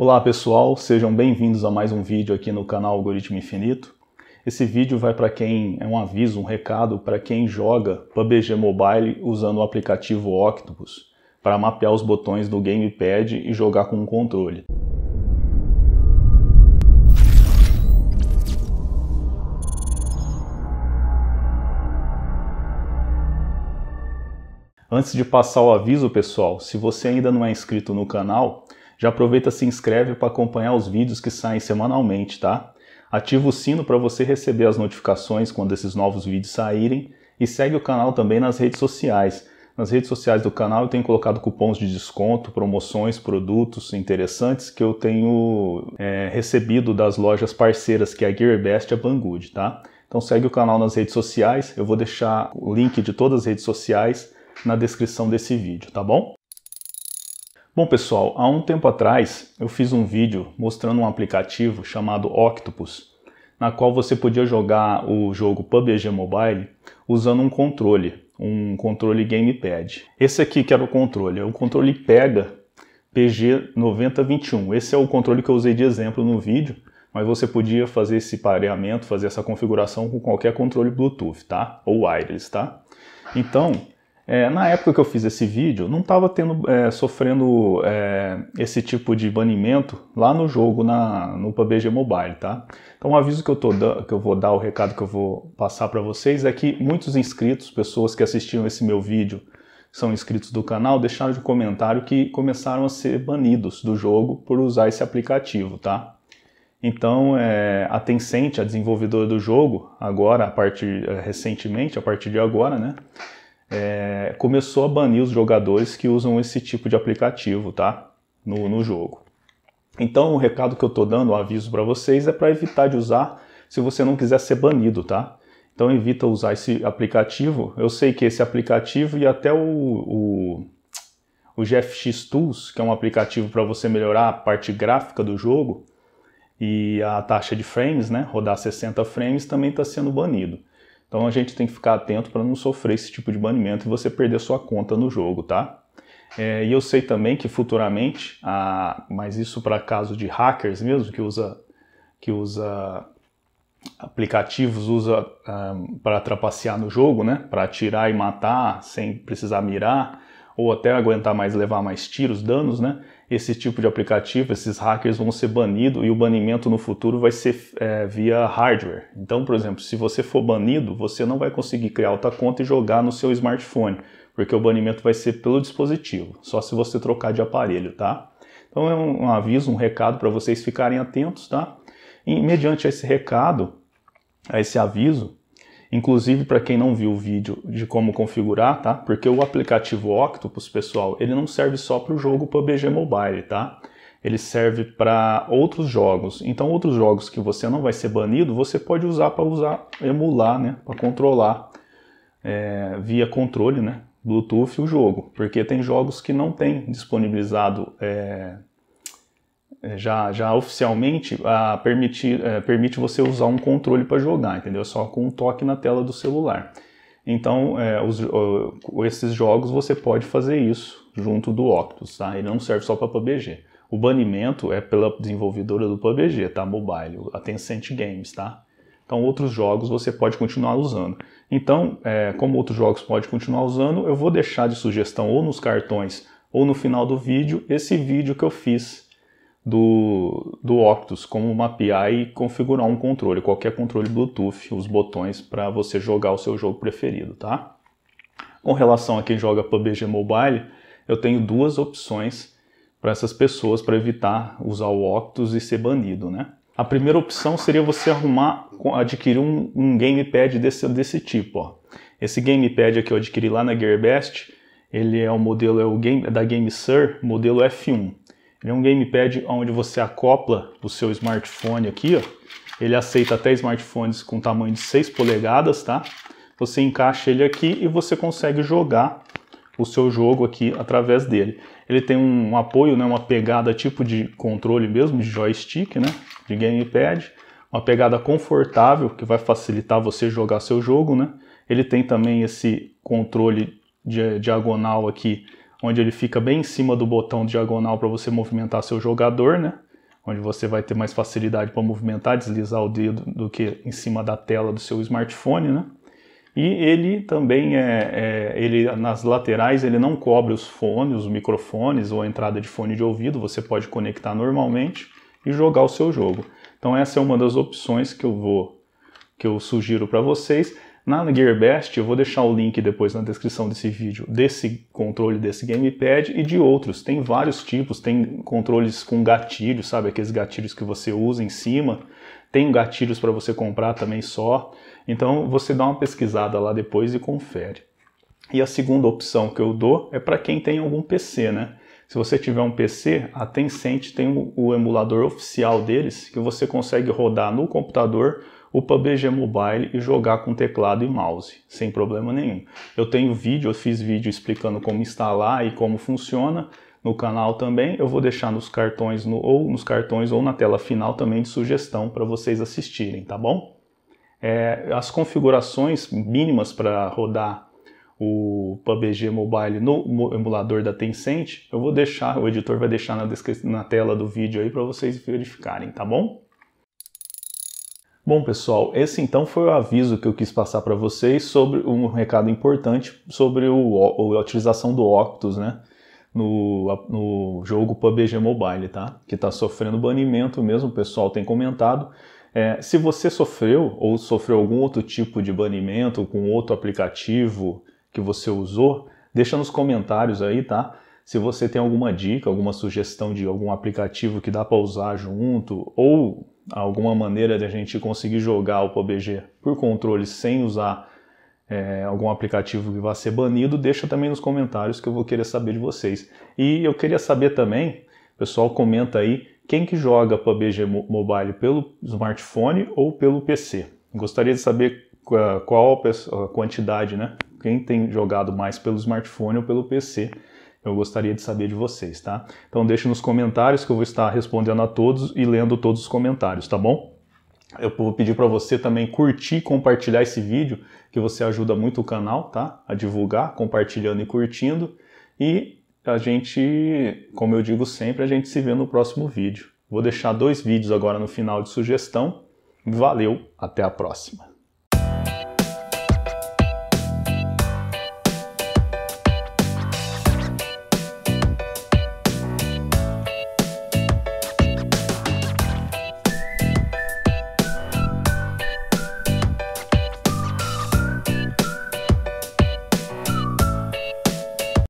Olá pessoal, sejam bem-vindos a mais um vídeo aqui no canal Algoritmo Infinito. Esse vídeo vai para quem é um aviso, um recado para quem joga PUBG Mobile usando o aplicativo Octopus para mapear os botões do gamepad e jogar com o um controle. Antes de passar o aviso, pessoal, se você ainda não é inscrito no canal, já aproveita se inscreve para acompanhar os vídeos que saem semanalmente, tá? Ativa o sino para você receber as notificações quando esses novos vídeos saírem e segue o canal também nas redes sociais. Nas redes sociais do canal eu tenho colocado cupons de desconto, promoções, produtos interessantes que eu tenho é, recebido das lojas parceiras, que é a GearBest e a Banggood, tá? Então segue o canal nas redes sociais, eu vou deixar o link de todas as redes sociais na descrição desse vídeo, tá bom? Bom pessoal, há um tempo atrás eu fiz um vídeo mostrando um aplicativo chamado Octopus, na qual você podia jogar o jogo PUBG Mobile usando um controle, um controle gamepad. Esse aqui que era o controle, é o controle Pega PG9021. Esse é o controle que eu usei de exemplo no vídeo, mas você podia fazer esse pareamento, fazer essa configuração com qualquer controle Bluetooth, tá? Ou wireless, tá? Então, é, na época que eu fiz esse vídeo, não estava é, sofrendo é, esse tipo de banimento lá no jogo, na, no PUBG Mobile, tá? Então o aviso que eu, tô que eu vou dar, o recado que eu vou passar para vocês é que muitos inscritos, pessoas que assistiam esse meu vídeo, são inscritos do canal, deixaram de comentário que começaram a ser banidos do jogo por usar esse aplicativo, tá? Então, é, a Tencent, a desenvolvedora do jogo, agora, a partir, é, recentemente, a partir de agora, né? é, começou a banir os jogadores que usam esse tipo de aplicativo, tá? No, no jogo. Então, o recado que eu tô dando, o aviso para vocês, é para evitar de usar se você não quiser ser banido, tá? Então, evita usar esse aplicativo. Eu sei que esse aplicativo e até o, o, o GFX Tools, que é um aplicativo para você melhorar a parte gráfica do jogo e a taxa de frames, né? Rodar 60 frames também está sendo banido. Então a gente tem que ficar atento para não sofrer esse tipo de banimento e você perder sua conta no jogo, tá? É, e eu sei também que futuramente, a, mas isso para caso de hackers mesmo, que usa, que usa aplicativos usa um, ah, para trapacear no jogo, né? Para atirar e matar sem precisar mirar ou até aguentar mais levar mais tiros, danos, né? Esse tipo de aplicativo, esses hackers vão ser banidos e o banimento no futuro vai ser é, via hardware. Então, por exemplo, se você for banido, você não vai conseguir criar outra conta e jogar no seu smartphone, porque o banimento vai ser pelo dispositivo, só se você trocar de aparelho, tá? Então é um aviso, um recado para vocês ficarem atentos, tá? E mediante esse recado, a esse aviso, Inclusive, para quem não viu o vídeo de como configurar, tá? Porque o aplicativo Octopus, pessoal, ele não serve só para o jogo PUBG Mobile, tá? Ele serve para outros jogos. Então, outros jogos que você não vai ser banido, você pode usar para usar, emular, né? Para controlar é, via controle, né? Bluetooth o jogo, porque tem jogos que não tem disponibilizado é, é, já, já oficialmente a permitir, é, permite você usar um controle para jogar, entendeu? Só com um toque na tela do celular. Então, é, os, esses jogos você pode fazer isso junto do Octus, tá? Ele não serve só para PUBG. O banimento é pela desenvolvedora do PUBG, tá? Mobile, a Tencent Games, tá? Então, outros jogos você pode continuar usando. Então, é, como outros jogos pode continuar usando, eu vou deixar de sugestão ou nos cartões ou no final do vídeo esse vídeo que eu fiz do, do Octus como uma API e configurar um controle, qualquer controle Bluetooth, os botões para você jogar o seu jogo preferido, tá? Com relação a quem joga PUBG Mobile, eu tenho duas opções para essas pessoas para evitar usar o Octus e ser banido, né? A primeira opção seria você arrumar, adquirir um, um gamepad desse, desse tipo, ó. Esse gamepad aqui eu adquiri lá na GearBest, ele é o modelo é o game, é da GameSir, modelo F1. Ele é um gamepad onde você acopla o seu smartphone aqui, ó. Ele aceita até smartphones com tamanho de 6 polegadas, tá? Você encaixa ele aqui e você consegue jogar o seu jogo aqui através dele. Ele tem um apoio, né, uma pegada tipo de controle mesmo, de joystick, né, de gamepad, uma pegada confortável que vai facilitar você jogar seu jogo, né? Ele tem também esse controle diagonal aqui onde ele fica bem em cima do botão diagonal para você movimentar seu jogador, né? Onde você vai ter mais facilidade para movimentar, deslizar o dedo do que em cima da tela do seu smartphone, né? E ele também é, é, ele nas laterais ele não cobre os fones, os microfones ou a entrada de fone de ouvido. Você pode conectar normalmente e jogar o seu jogo. Então essa é uma das opções que eu vou que eu sugiro para vocês. Na GearBest, eu vou deixar o link depois na descrição desse vídeo, desse controle desse gamepad e de outros. Tem vários tipos, tem controles com gatilhos sabe? Aqueles gatilhos que você usa em cima. Tem gatilhos para você comprar também só. Então você dá uma pesquisada lá depois e confere. E a segunda opção que eu dou é para quem tem algum PC, né? Se você tiver um PC, a Tencent tem o emulador oficial deles que você consegue rodar no computador o PUBG Mobile e jogar com teclado e mouse, sem problema nenhum. Eu tenho vídeo, eu fiz vídeo explicando como instalar e como funciona no canal também. Eu vou deixar nos cartões no, ou nos cartões ou na tela final também de sugestão para vocês assistirem, tá bom? É, as configurações mínimas para rodar o PUBG Mobile no emulador da Tencent, eu vou deixar, o editor vai deixar na, na tela do vídeo aí para vocês verificarem, tá bom? Bom, pessoal, esse então foi o aviso que eu quis passar para vocês sobre um recado importante sobre o, a utilização do Octus, né? No, no jogo PUBG Mobile, tá? Que está sofrendo banimento mesmo, o pessoal tem comentado. É, se você sofreu ou sofreu algum outro tipo de banimento com outro aplicativo que você usou, deixa nos comentários aí, tá? Se você tem alguma dica, alguma sugestão de algum aplicativo que dá para usar junto ou alguma maneira de a gente conseguir jogar o PUBG por controle sem usar é, algum aplicativo que vá ser banido, deixa também nos comentários que eu vou querer saber de vocês. E eu queria saber também, pessoal comenta aí, quem que joga PUBG Mobile pelo smartphone ou pelo PC? Gostaria de saber ah, qual a quantidade, né? Quem tem jogado mais pelo smartphone ou pelo PC eu gostaria de saber de vocês, tá? Então deixe nos comentários que eu vou estar respondendo a todos e lendo todos os comentários, tá bom? Eu vou pedir para você também curtir e compartilhar esse vídeo, que você ajuda muito o canal, tá? A divulgar, compartilhando e curtindo. E a gente, como eu digo sempre, a gente se vê no próximo vídeo. Vou deixar dois vídeos agora no final de sugestão. Valeu, até a próxima!